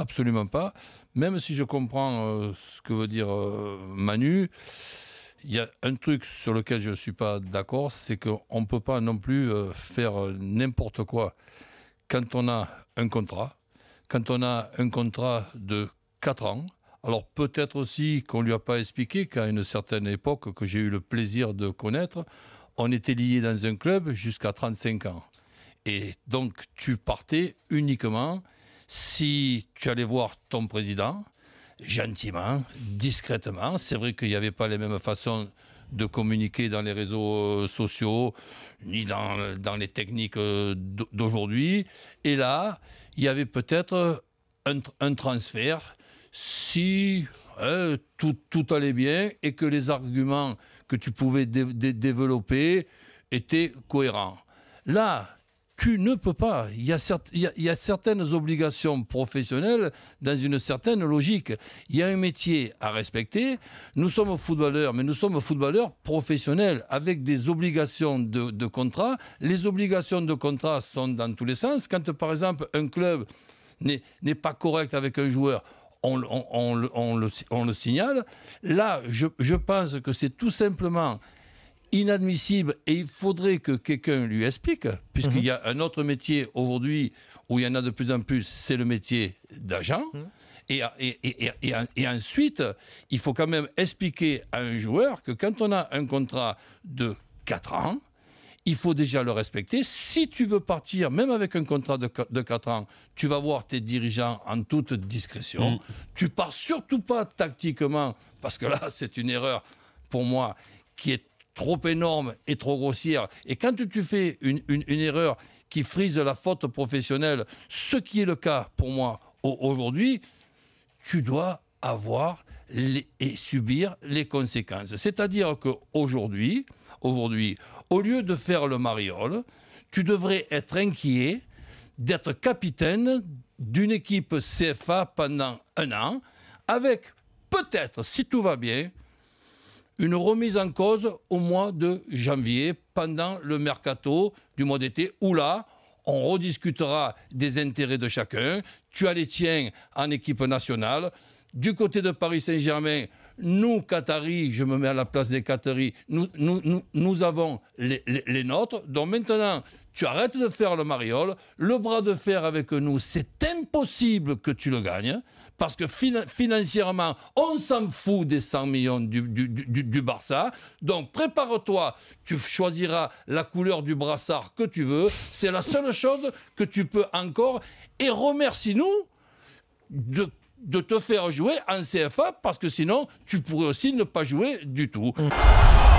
Absolument pas. Même si je comprends euh, ce que veut dire euh, Manu, il y a un truc sur lequel je ne suis pas d'accord, c'est qu'on ne peut pas non plus euh, faire n'importe quoi. Quand on a un contrat, quand on a un contrat de 4 ans, alors peut-être aussi qu'on ne lui a pas expliqué qu'à une certaine époque que j'ai eu le plaisir de connaître, on était lié dans un club jusqu'à 35 ans. Et donc tu partais uniquement si tu allais voir ton président, gentiment, discrètement, c'est vrai qu'il n'y avait pas les mêmes façons de communiquer dans les réseaux euh, sociaux, ni dans, dans les techniques euh, d'aujourd'hui. Et là, il y avait peut-être un, transfert si hein, tout, allait bien et que les arguments que tu pouvais développer étaient cohérents. Là, tu ne peux pas. Il y, a certaines obligations professionnelles dans une certaine logique. Il y a un métier à respecter. Nous sommes footballeurs, mais nous sommes footballeurs professionnels avec des obligations de, contrat. Les obligations de contrat sont dans tous les sens. Quand, par exemple, un club n'est pas correct avec un joueur, on, le, signale. Là, je, je pense que c'est tout simplement inadmissible et il faudrait que quelqu'un lui explique, puisqu'il mhm. y a un autre métier aujourd'hui où il y en a de plus en plus, c'est le métier d'agent. Mhm. Et, et, et, et, ensuite, il faut quand même expliquer à un joueur que quand on a un contrat de 4 ans, il faut déjà le respecter. Si tu veux partir, même avec un contrat de 4 ans, tu vas voir tes dirigeants en toute discrétion. Mhm. Tu pars surtout pas tactiquement, parce que là, c'est une erreur pour moi qui est trop énorme et trop grossière. Et quand tu fais une, erreur qui frise la faute professionnelle, ce qui est le cas pour moi aujourd'hui, tu dois avoir et subir les conséquences. C'est-à-dire qu'aujourd'hui, aujourd'hui, au lieu de faire le mariole, tu devrais être inquiet d'être capitaine d'une équipe CFA pendant un an, avec peut-être, si tout va bien, une remise en cause au mois de janvier, pendant le mercato du mois d'été, où là, on rediscutera des intérêts de chacun. Tu as les tiens en équipe nationale du côté de Paris Saint-Germain, nous, Qataris, je me mets à la place des Qataris, nous, avons les, nôtres. Donc maintenant, tu arrêtes de faire le mariole. Le bras de fer avec nous, c'est impossible que tu le gagnes. Parce que financièrement, on s'en fout des 100 millions du, du Barça. Donc prépare-toi, tu choisiras la couleur du brassard que tu veux. C'est la seule chose que tu peux encore. Et remercie-nous de de te faire jouer en CFA parce que sinon tu pourrais aussi ne pas jouer du tout. Mm.